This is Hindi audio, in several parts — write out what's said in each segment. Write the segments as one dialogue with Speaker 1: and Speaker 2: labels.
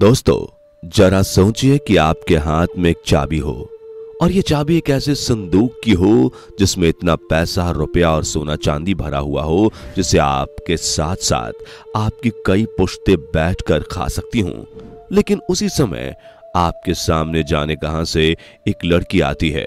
Speaker 1: दोस्तों जरा सोचिए कि आपके हाथ में एक चाबी हो और ये चाबी एक ऐसे संदूक की हो जिसमें इतना पैसा रुपया और सोना चांदी भरा हुआ हो जिसे आपके साथ साथ आपकी कई पुश्ते बैठकर खा सकती हूं लेकिन उसी समय आपके सामने जाने कहां से एक लड़की आती है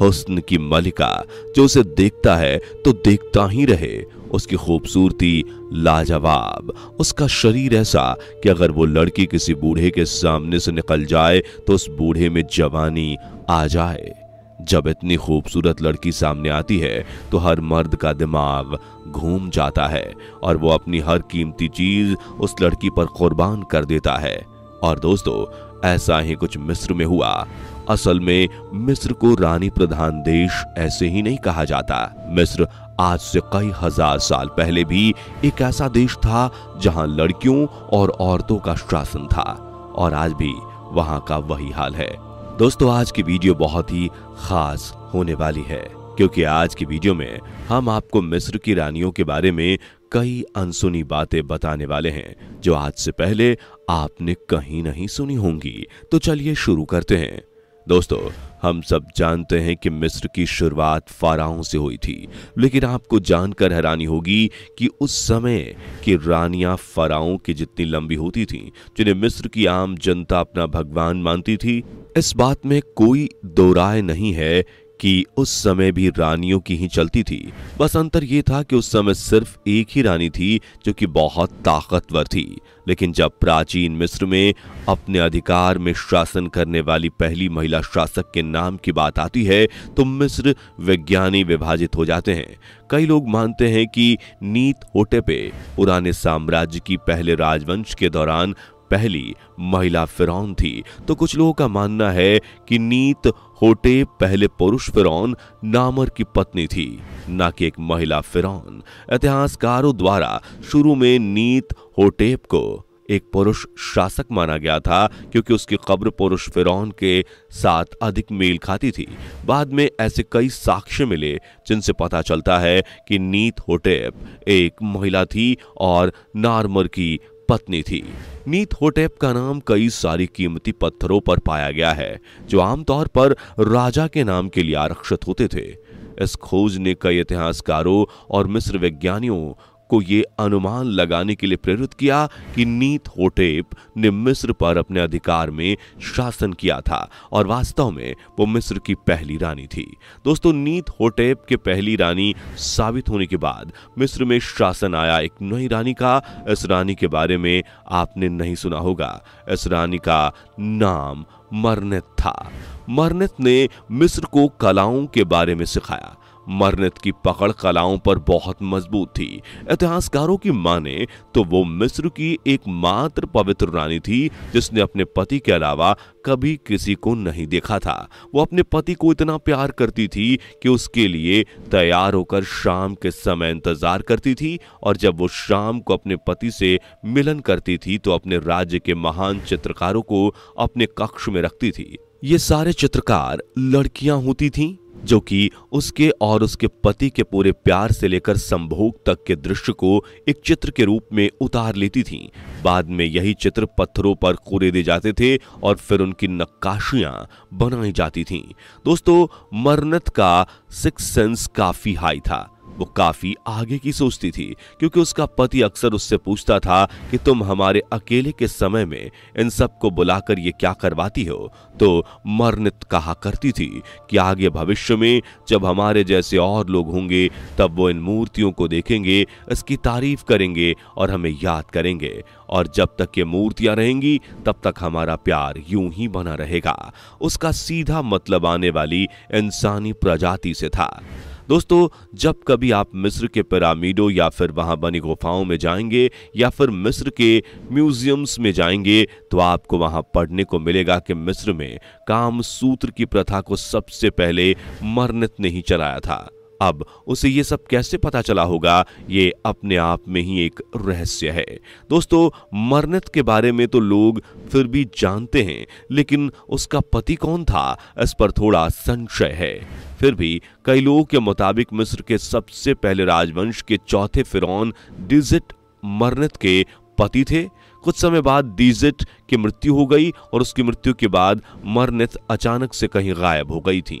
Speaker 1: हुस्न की मलिका जो उसे देखता है तो देखता ही रहे उसकी खूबसूरती लाजवाब उसका शरीर ऐसा कि अगर वो लड़की किसी बूढ़े के सामने से निकल जाए तो उस बूढ़े में जवानी आ जाए जब इतनी खूबसूरत लड़की सामने आती है तो हर मर्द का दिमाग घूम जाता है और वो अपनी हर कीमती चीज उस लड़की पर कुर्बान कर देता है और दोस्तों ऐसा ही कुछ मिस्र में हुआ असल में मिस्र को रानी प्रधान देश ऐसे ही नहीं कहा जाता मिस्र आज से कई हजार साल पहले भी एक ऐसा देश था जहां लड़कियों और औरतों का शासन था और आज भी वहां का वही हाल है दोस्तों आज की वीडियो बहुत ही खास होने वाली है क्योंकि आज की वीडियो में हम आपको मिस्र की रानियों के बारे में कई अनसुनी बातें बताने वाले हैं जो आज से पहले आपने कहीं नहीं सुनी होंगी तो चलिए शुरू करते हैं दोस्तों हम सब जानते हैं कि मिस्र की शुरुआत फाराओं से हुई थी लेकिन आपको जानकर हैरानी होगी कि उस समय की रानियां फराओं की जितनी लंबी होती थीं जिन्हें मिस्र की आम जनता अपना भगवान मानती थी इस बात में कोई दो नहीं है कि उस समय भी रानियों की ही चलती थी बस अंतर यह था कि उस समय सिर्फ एक ही रानी थी जो कि बहुत ताकतवर थी लेकिन जब प्राचीन मिस्र में अपने अधिकार में शासन करने वाली पहली महिला शासक के नाम की बात आती है तो मिस्र विज्ञानी विभाजित हो जाते हैं कई लोग मानते हैं कि नीत ओटेपे पुराने साम्राज्य की पहले राजवंश के दौरान पहली महिला फिरौन थी तो कुछ लोगों का मानना है कि नीत होटे पहले पुरुष फिरौन नामर की पत्नी थी न कि एक महिला फिरौन इतिहासकारों द्वारा शुरू में नीत होटेप को एक पुरुष शासक माना गया था क्योंकि उसकी कब्र पुरुष फिरौन के साथ अधिक मेल खाती थी बाद में ऐसे कई साक्ष्य मिले जिनसे पता चलता है कि नीत होटेप एक महिला थी और नारमर की पत्नी थी नीत होटेप का नाम कई सारी कीमती पत्थरों पर पाया गया है जो आमतौर पर राजा के नाम के लिए आरक्षित होते थे इस खोज ने कई इतिहासकारों और मिस्र वैज्ञानियों को ये अनुमान लगाने के लिए प्रेरित किया कि नीत होटेप ने मिस्र पर अपने अधिकार में शासन किया था और वास्तव में वो मिस्र की पहली रानी थी दोस्तों नीत होटेप के पहली रानी साबित होने के बाद मिस्र में शासन आया एक नई रानी का इस रानी के बारे में आपने नहीं सुना होगा इस रानी का नाम मरनेत था मरनेत ने मिस्र को कलाओं के बारे में सिखाया मरनित की पकड़ कलाओं पर बहुत मजबूत थी इतिहासकारों की माने तो वो मिस्र की एकमात्र पवित्र रानी थी जिसने अपने पति के अलावा कभी किसी को नहीं देखा था वो अपने पति को इतना प्यार करती थी कि उसके लिए तैयार होकर शाम के समय इंतजार करती थी और जब वो शाम को अपने पति से मिलन करती थी तो अपने राज्य के महान चित्रकारों को अपने कक्ष में रखती थी ये सारे चित्रकार लड़कियां होती थीं जो कि उसके और उसके पति के पूरे प्यार से लेकर संभोग तक के दृश्य को एक चित्र के रूप में उतार लेती थी बाद में यही चित्र पत्थरों पर दे जाते थे और फिर उनकी नक्काशियां बनाई जाती थीं। दोस्तों मरनत का सिक्स सेंस काफी हाई था वो काफी आगे की सोचती थी क्योंकि उसका पति अक्सर उससे पूछता था कि तुम हमारे अकेले के समय में इन सब को बुलाकर ये क्या करवाती हो तो मरणित कहा करती थी कि आगे भविष्य में जब हमारे जैसे और लोग होंगे तब वो इन मूर्तियों को देखेंगे इसकी तारीफ करेंगे और हमें याद करेंगे और जब तक ये मूर्तियां रहेंगी तब तक हमारा प्यार यूं ही बना रहेगा उसका सीधा मतलब आने वाली इंसानी प्रजाति से था दोस्तों जब कभी आप मिस्र के पिरामिडों या फिर वहां बनी गुफाओं में जाएंगे या फिर मिस्र के म्यूजियम्स में जाएंगे तो आपको वहां पढ़ने को मिलेगा कि मिस्र में काम सूत्र की प्रथा को सबसे पहले मरनित ने ही चलाया था अब उसे ये सब कैसे पता चला होगा ये अपने आप में ही एक रहस्य है दोस्तों मरनेत के बारे में तो लोग फिर भी जानते हैं लेकिन उसका पति कौन था इस पर थोड़ा संशय है फिर भी कई लोगों के मुताबिक मिस्र के सबसे पहले राजवंश के चौथे फिरौन डिजिट मरनेत के पति थे कुछ समय बाद डीजेट की मृत्यु हो गई और उसकी मृत्यु के बाद मरनेत अचानक से कहीं गायब हो गई थी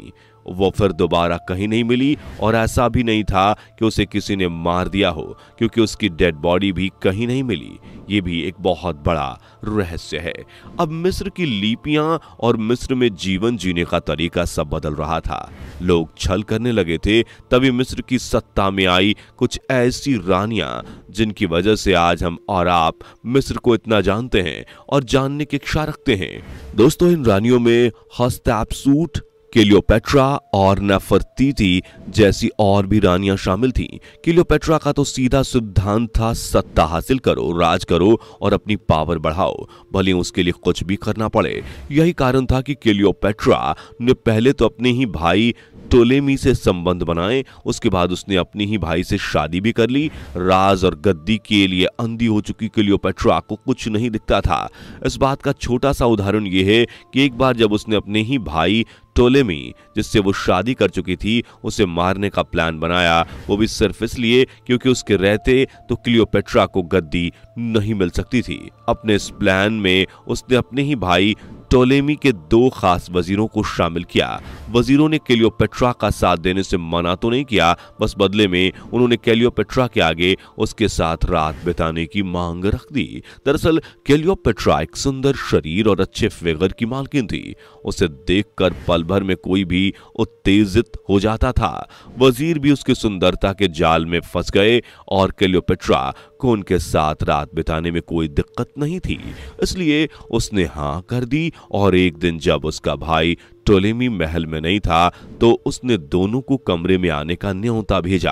Speaker 1: वो फिर दोबारा कहीं नहीं मिली और ऐसा भी नहीं था कि उसे किसी ने मार दिया हो क्योंकि उसकी डेड बॉडी भी कहीं नहीं मिली ये भी एक बहुत बड़ा रहस्य है अब मिस्र की लिपियां और मिस्र में जीवन जीने का तरीका सब बदल रहा था लोग छल करने लगे थे तभी मिस्र की सत्ता में आई कुछ ऐसी रानियां जिनकी वजह से आज हम और आप मिस्र को इतना जानते हैं और जानने की इच्छा रखते हैं दोस्तों इन रानियों में हस्तैपसूट केलियोपेट्रा और नफरतीती जैसी और भी रानियां शामिल थीं क्लियोपेट्रा का तो सीधा सिद्धांत था सत्ता हासिल करो राज करो और अपनी पावर बढ़ाओ भले उसके लिए कुछ भी करना पड़े यही कारण था कि क्लियोपेट्रा ने पहले तो अपने ही भाई टोलेमी से संबंध बनाए उसके बाद उसने अपने ही भाई से शादी भी कर ली राज और गद्दी के लिए अंधी हो चुकी केलियोपेट्रा को कुछ नहीं दिखता था इस बात का छोटा सा उदाहरण यह है कि एक बार जब उसने अपने ही भाई टोलेमी जिससे वो शादी कर चुकी थी उसे मारने का प्लान बनाया वो भी सिर्फ इसलिए क्योंकि उसके रहते तो क्लियोपेट्रा को गद्दी नहीं मिल सकती थी अपने इस प्लान में उसने अपने ही भाई टोलेमी के दो खास वजीरों को शामिल किया वजीरों ने कैलियोपेट्रा का साथ देने से मना तो नहीं किया बस बदले में उन्होंने कैलियोपेट्रा के आगे उसके साथ रात बिताने की मांग रख दी दरअसल कैलियोपेट्रा एक सुंदर शरीर और अच्छे फिगर की मालकिन थी उसे देखकर पल भर में कोई भी उत्तेजित हो जाता था वजीर भी उसकी सुंदरता के जाल में फंस गए और कैलियोपेट्रा को उनके साथ रात बिताने में कोई दिक्कत नहीं थी इसलिए उसने हाँ कर दी और एक दिन जब उसका भाई टोलेमी महल में नहीं था तो उसने दोनों को कमरे में आने का न्योता भेजा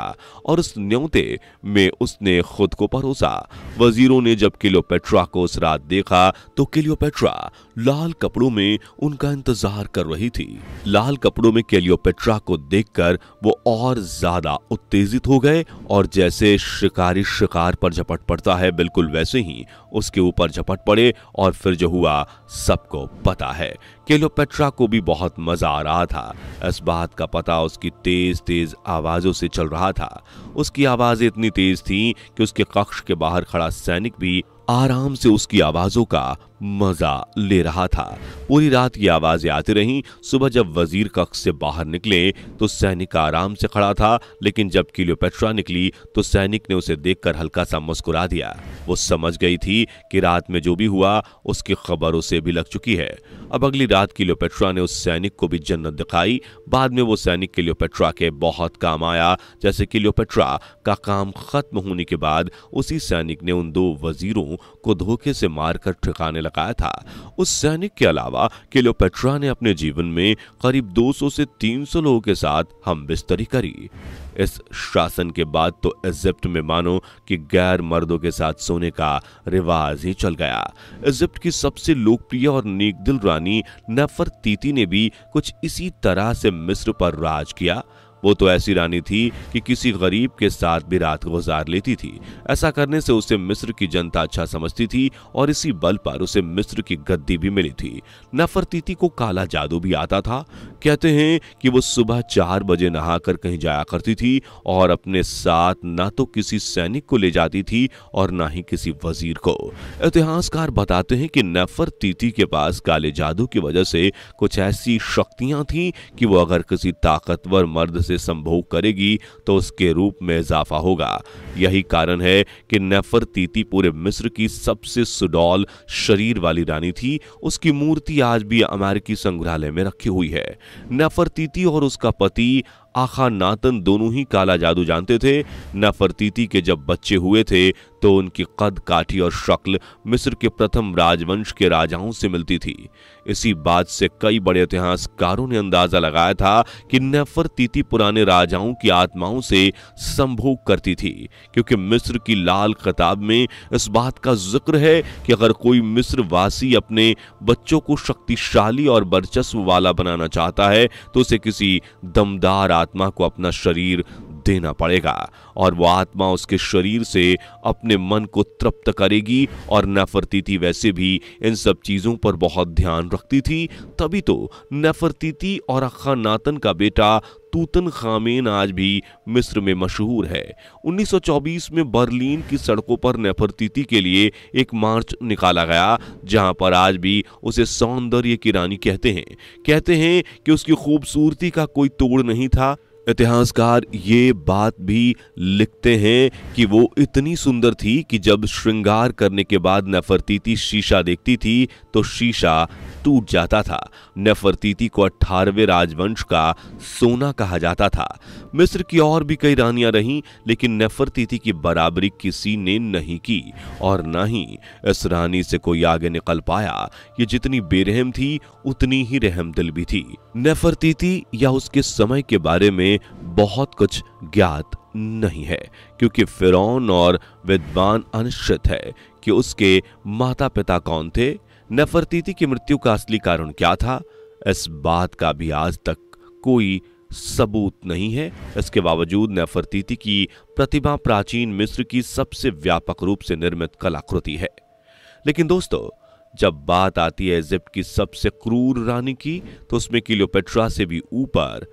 Speaker 1: और उस न्योते में उसने खुद को परोसा वजीरों ने जब किलोपेट्रा को उस रात देखा तो किलियोपेट्रा लाल कपड़ों में उनका इंतजार कर रही थी लाल कपड़ों में केलियोपेट्रा को देखकर वो और ज्यादा उत्तेजित हो गए और जैसे शिकारी शिकार पर झपट पड़ता है बिल्कुल वैसे ही उसके ऊपर झपट पड़े और फिर जो हुआ सबको पता है केलियोपेट्रा को भी बहुत बहुत मजा आ रहा था इस बात का पता उसकी तेज तेज आवाजों से चल रहा था उसकी आवाजें इतनी तेज थी कि उसके कक्ष के बाहर खड़ा सैनिक भी आराम से उसकी आवाजों का मजा ले रहा था पूरी रात की आवाजें आती रहीं सुबह जब वजीर कक्ष से बाहर निकले तो सैनिक आराम से खड़ा था लेकिन जब किलोपेट्रा निकली तो सैनिक ने उसे देखकर हल्का सा मुस्कुरा दिया वो समझ गई थी कि रात में जो भी हुआ उसकी खबर उसे भी लग चुकी है अब अगली रात किलियोपेट्रा ने उस सैनिक को भी जन्नत दिखाई बाद में वो सैनिक लियोपेट्रा के बहुत काम आया जैसे किलियोपेट्रा का काम खत्म होने के बाद उसी सैनिक ने उन दो वजीरों को धोखे से मारकर ठिकाने लगाया था उस सैनिक के अलावा क्लियोपेट्रा ने अपने जीवन में करीब 200 से 300 लोगों के साथ हम बिस्तरी करी इस शासन के बाद तो इजिप्ट में मानो कि गैर मर्दों के साथ सोने का रिवाज ही चल गया इजिप्ट की सबसे लोकप्रिय और नेकदिल रानी नफर ने भी कुछ इसी तरह से मिस्र पर राज किया वो तो ऐसी रानी थी कि किसी गरीब के साथ भी रात गुजार लेती थी ऐसा करने से उसे मिस्र की जनता अच्छा समझती थी और इसी बल पर उसे मिस्र की गद्दी भी मिली थी नफरतीती को काला जादू भी आता था कहते हैं कि वो सुबह चार बजे नहाकर कहीं जाया करती थी और अपने साथ ना तो किसी सैनिक को ले जाती थी और ना ही किसी वजीर को इतिहासकार बताते हैं कि नफर तीती के पास काले जादू की वजह से कुछ ऐसी शक्तियां थी कि वो अगर किसी ताकतवर मर्द से संभोग करेगी तो उसके रूप में इजाफा होगा यही कारण है कि नफर तीती पूरे मिस्र की सबसे सुडौल शरीर वाली रानी थी उसकी मूर्ति आज भी अमेरिकी संग्रहालय में रखी हुई है नफरतीती और उसका पति आखा नातन दोनों ही काला जादू जानते थे नफरतीती के जब बच्चे हुए थे तो उनकी कद काठी और शक्ल मिस्र के प्रथम राजवंश के राजाओं से मिलती थी इसी बात से कई बड़े इतिहासकारों ने अंदाजा लगाया था कि नफर तीती पुराने राजाओं की आत्माओं से संभोग करती थी क्योंकि मिस्र की लाल किताब में इस बात का जिक्र है कि अगर कोई मिस्र वासी अपने बच्चों को शक्तिशाली और वर्चस्व वाला बनाना चाहता है तो उसे किसी दमदार आत्मा को अपना शरीर देना पड़ेगा और वह आत्मा उसके शरीर से अपने मन को तृप्त करेगी और नेफरतीति वैसे भी इन सब चीज़ों पर बहुत ध्यान रखती थी तभी तो नेफरतीति और अखा नातन का बेटा तूतन खामेन आज भी मिस्र में मशहूर है 1924 में बर्लिन की सड़कों पर नफरती के लिए एक मार्च निकाला गया जहां पर आज भी उसे सौंदर्य की रानी कहते हैं कहते हैं कि उसकी खूबसूरती का कोई तोड़ नहीं था इतिहासकार ये बात भी लिखते हैं कि वो इतनी सुंदर थी कि जब श्रृंगार करने के बाद नेफरतीती शीशा देखती थी तो शीशा टूट जाता था नेफरतीती को अठारहवें राजवंश का सोना कहा जाता था मिस्र की और भी कई रानियां रहीं लेकिन नेफरतीती की बराबरी किसी ने नहीं की और न ही इस रानी से कोई आगे निकल पाया ये जितनी बेरहम थी उतनी ही रहम दिल भी थी नेफरतीती या उसके समय के बारे में बहुत कुछ ज्ञात नहीं है क्योंकि फिरौन और विद्वान अनिश्चित है कि उसके माता पिता कौन थे नफरतीति की मृत्यु का असली कारण क्या था इस बात का भी आज तक कोई सबूत नहीं है इसके बावजूद नेफरतीति की प्रतिभा प्राचीन मिस्र की सबसे व्यापक रूप से निर्मित कलाकृति है लेकिन दोस्तों जब बात आती है इजिप्ट की सबसे क्रूर रानी की तो उसमें किलोपेट्रा से भी ऊपर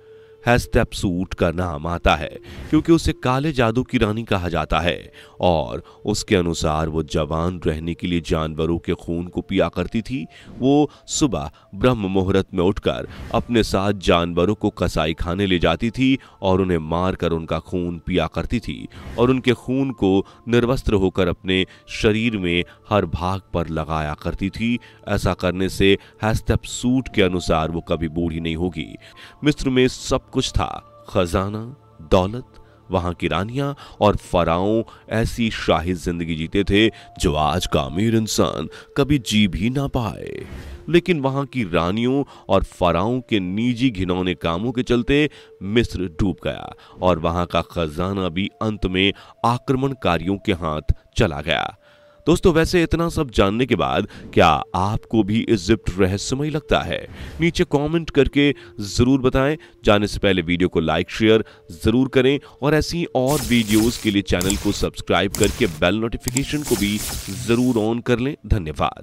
Speaker 1: सूट का नाम आता है क्योंकि उसे काले जादू की रानी कहा जाता है और उसके अनुसार वो जवान रहने के लिए जानवरों के खून को पिया करती थी वो सुबह ब्रह्म मुहूर्त में उठकर अपने साथ जानवरों को कसाई खाने ले जाती थी और उन्हें मारकर उनका खून पिया करती थी और उनके खून को निर्वस्त्र होकर अपने शरीर में हर भाग पर लगाया करती थी ऐसा करने से सूट के अनुसार वो कभी बूढ़ी नहीं होगी मिस्र में सब कुछ था खजाना दौलत वहां की रानियां और फराओं ऐसी शाही जिंदगी जीते थे जो आज का अमीर इंसान कभी जी भी ना पाए लेकिन वहां की रानियों और फराओं के निजी घिनौने कामों के चलते मिस्र डूब गया और वहां का खजाना भी अंत में आक्रमणकारियों के हाथ चला गया दोस्तों वैसे इतना सब जानने के बाद क्या आपको भी इजिप्ट रहस्यमय लगता है नीचे कमेंट करके ज़रूर बताएं जाने से पहले वीडियो को लाइक शेयर ज़रूर करें और ऐसी और वीडियोस के लिए चैनल को सब्सक्राइब करके बेल नोटिफिकेशन को भी ज़रूर ऑन कर लें धन्यवाद